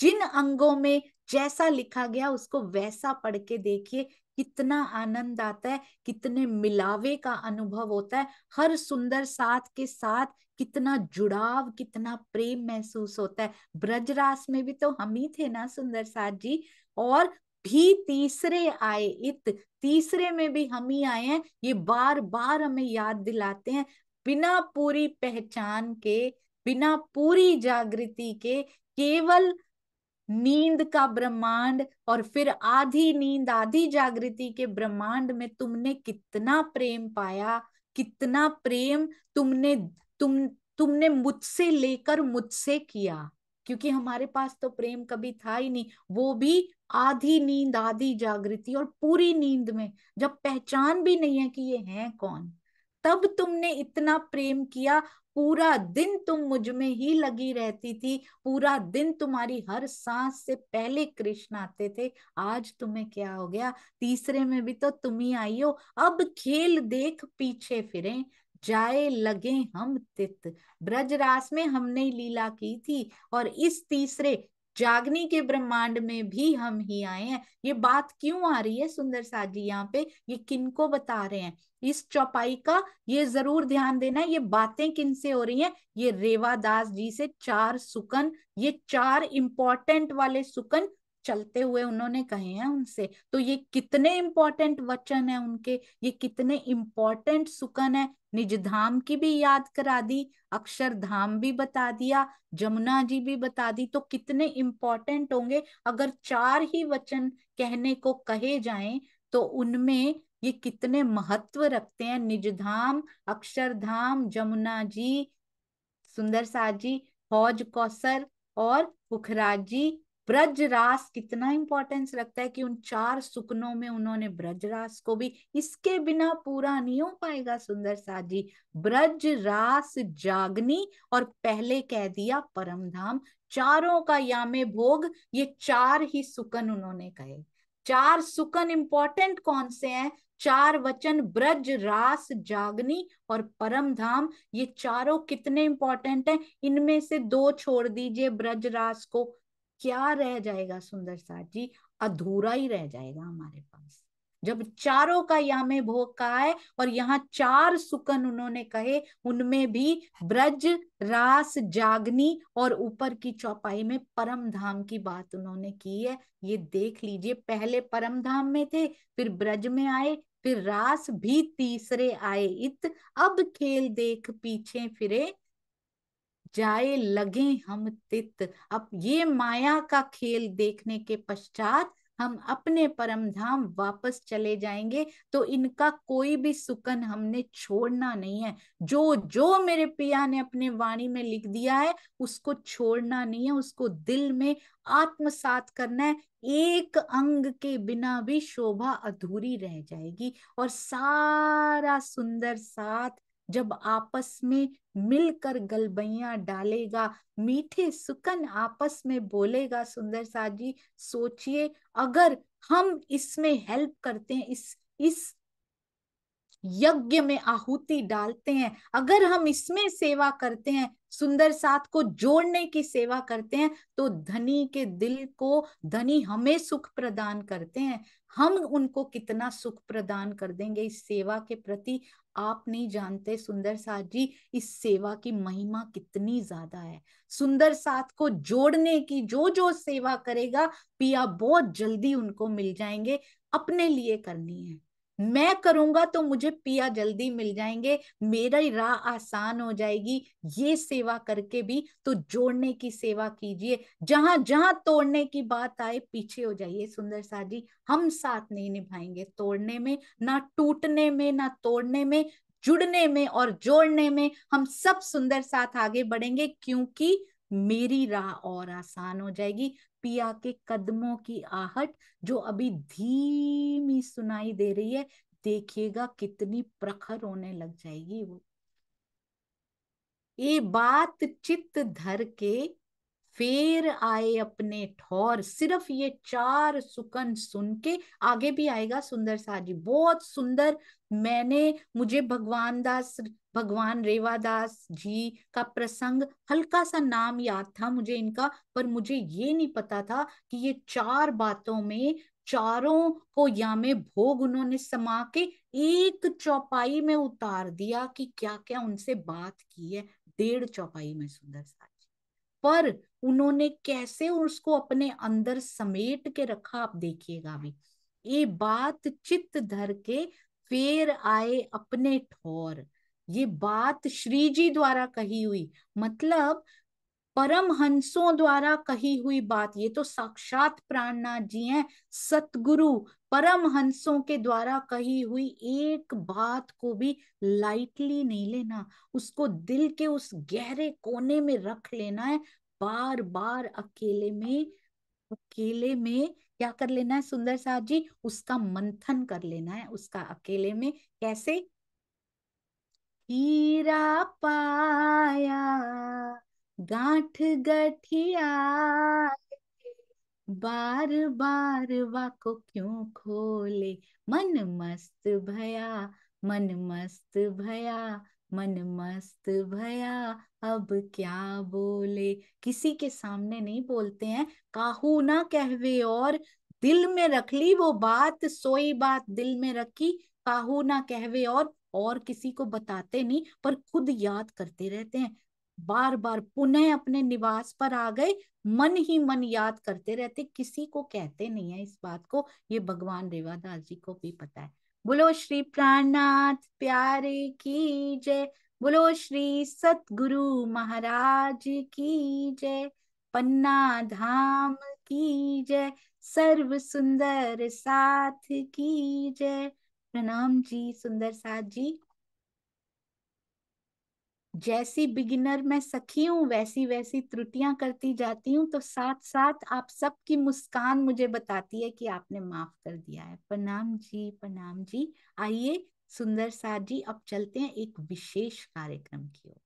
जिन अंगों में जैसा लिखा गया उसको वैसा पढ़ के देखिए कितना आनंद आता है कितने मिलावे का अनुभव होता है हर सुंदर साथ के साथ कितना जुड़ाव कितना प्रेम महसूस होता है ब्रजरास में भी तो हम ही थे ना सुंदर साथ जी और भी तीसरे आए इत तीसरे में भी हम ही आए हैं ये बार बार हमें याद दिलाते हैं बिना पूरी पहचान के बिना पूरी जागृति के केवल नींद का ब्रह्मांड और फिर आधी नींद आधी जागृति के ब्रह्मांड में तुमने कितना प्रेम पाया कितना प्रेम तुमने तुम तुमने मुझसे लेकर मुझसे किया क्योंकि हमारे पास तो प्रेम कभी था ही नहीं वो भी आधी नींद आधी जागृति और पूरी नींद में जब पहचान भी नहीं है कि ये हैं कौन तब तुमने इतना प्रेम किया पूरा दिन तुम मुझ में ही लगी रहती थी पूरा दिन तुम्हारी हर सांस से पहले कृष्ण आते थे आज तुम्हें क्या हो गया तीसरे में भी तो तुम ही आई हो अब खेल देख पीछे फिरे जाए लगे हम तित ब्रजरास में हमने लीला की थी और इस तीसरे जागनी के ब्रह्मांड में भी हम ही आए हैं ये बात क्यों आ रही है सुंदर साह जी यहाँ पे ये किनको बता रहे हैं इस चौपाई का ये जरूर ध्यान देना ये बातें किन से हो रही हैं ये रेवादास जी से चार सुकन ये चार इंपॉर्टेंट वाले सुकन चलते हुए उन्होंने कहे हैं उनसे तो ये कितने इम्पोर्टेंट वचन है उनके ये कितने इम्पोर्टेंट सुकन है निज धाम की भी याद करा दी अक्षर धाम भी बता दिया जमुना जी भी बता दी तो कितने इम्पोर्टेंट होंगे अगर चार ही वचन कहने को कहे जाएं तो उनमें ये कितने महत्व रखते हैं निज धाम अक्षरधाम जमुना जी सुंदर साजी हौज कौसर और पुखराज जी ब्रज रास कितना इंपॉर्टेंस रखता है कि उन चार सुकनों में उन्होंने ब्रज रास को भी इसके बिना पूरा नहीं हो पाएगा सुंदर साथ जी ब्रज रास जागनी और पहले कह दिया परम धाम चारों का यामे भोग ये चार ही सुकन उन्होंने कहे चार सुकन इंपॉर्टेंट कौन से हैं चार वचन ब्रज रास जागनी और परम धाम ये चारों कितने इंपॉर्टेंट हैं इनमें से दो छोड़ दीजिए ब्रज रास को क्या रह जाएगा सुंदर साथ जी अधूरा ही रह जाएगा हमारे पास जब चारों का यामे भोग का है और यहाँ चार सुकन उन्होंने कहे उनमें भी ब्रज रास जागनी और ऊपर की चौपाई में परम धाम की बात उन्होंने की है ये देख लीजिए पहले परम धाम में थे फिर ब्रज में आए फिर रास भी तीसरे आए इत अब खेल देख पीछे फिरे जाए लगे हम तित अब ये माया का खेल देखने के पश्चात हम अपने परम धाम वापस चले जाएंगे तो इनका कोई भी सुकन हमने छोड़ना नहीं है जो जो मेरे पिया ने अपने वाणी में लिख दिया है उसको छोड़ना नहीं है उसको दिल में आत्मसात करना है एक अंग के बिना भी शोभा अधूरी रह जाएगी और सारा सुंदर साथ जब आपस में मिलकर गलबैया डालेगा मीठे सुकन आपस में बोलेगा सुंदर सा जी सोचिए अगर हम इसमें हेल्प करते हैं इस इस यज्ञ में आहुति डालते हैं अगर हम इसमें सेवा करते हैं सुंदर साथ को जोड़ने की सेवा करते हैं तो धनी के दिल को धनी हमें सुख प्रदान करते हैं हम उनको कितना सुख प्रदान कर देंगे इस सेवा के प्रति आप नहीं जानते सुंदर साथ जी इस सेवा की महिमा कितनी ज्यादा है सुंदर साथ को जोड़ने की जो जो सेवा करेगा पिया बहुत जल्दी उनको मिल जाएंगे अपने लिए करनी है मैं करूंगा तो मुझे पिया जल्दी मिल जाएंगे मेरा ही राह आसान हो जाएगी ये सेवा करके भी तो जोड़ने की सेवा कीजिए जहां जहां तोड़ने की बात आए पीछे हो जाइए सुंदर सा जी हम साथ नहीं निभाएंगे तोड़ने में ना टूटने में ना तोड़ने में जुड़ने में और जोड़ने में हम सब सुंदर साथ आगे बढ़ेंगे क्योंकि मेरी राह और आसान हो जाएगी पिया के कदमों की आहट जो अभी धीमी सुनाई दे रही है देखिएगा कितनी प्रखर होने लग जाएगी वो ये बात चित्त धर के फेर आए अपने ठौर सिर्फ ये चार सुकन सुन के आगे भी आएगा सुंदर साहब जी बहुत सुंदर मैंने मुझे भगवान दास भगवान रेवादास जी का प्रसंग हल्का सा नाम याद था मुझे इनका पर मुझे ये नहीं पता था कि ये चार बातों में चारों को या में भोग उन्होंने समा के एक चौपाई में उतार दिया कि क्या क्या उनसे बात की है डेढ़ चौपाई में सुंदर साहब पर उन्होंने कैसे उसको अपने अंदर समेट के रखा आप देखिएगा भी ये बात चित्त धर के फेर आए अपने ठोर ये बात श्री जी द्वारा कही हुई मतलब परम हंसों द्वारा कही हुई बात ये तो साक्षात प्राणनाथ जी हैं सतगुरु परम हंसों के द्वारा कही हुई एक बात को भी लाइटली नहीं लेना उसको दिल के उस गहरे कोने में रख लेना है बार बार अकेले में अकेले में क्या कर लेना है सुंदर साहब जी उसका मंथन कर लेना है उसका अकेले में कैसे हीरा पाया गांठ गठिया बार बार वाको क्यों खोले मन मस्त भया मन मस्त भया मन मस्त भया अब क्या बोले किसी के सामने नहीं बोलते हैं काहू ना कहवे और दिल में रख ली वो बात सोई बात दिल में रखी काहू ना कहवे और और किसी को बताते नहीं पर खुद याद करते रहते हैं बार बार पुनः अपने निवास पर आ गए मन ही मन याद करते रहते किसी को कहते नहीं है इस बात को ये भगवान रेवादास जी को भी पता है बोलो श्री प्राणनाथ प्यारे की जय बोलो श्री सतगुरु महाराज की जय पन्ना धाम की जय सर्व सुंदर साथ की जय प्रणाम जी सुंदर साथ जी जैसी बिगिनर मैं सखी हूँ वैसी वैसी त्रुटियां करती जाती हूँ तो साथ साथ आप सबकी मुस्कान मुझे बताती है कि आपने माफ कर दिया है प्रणाम जी प्रणाम जी आइए सुंदर साथ जी अब चलते हैं एक विशेष कार्यक्रम की ओर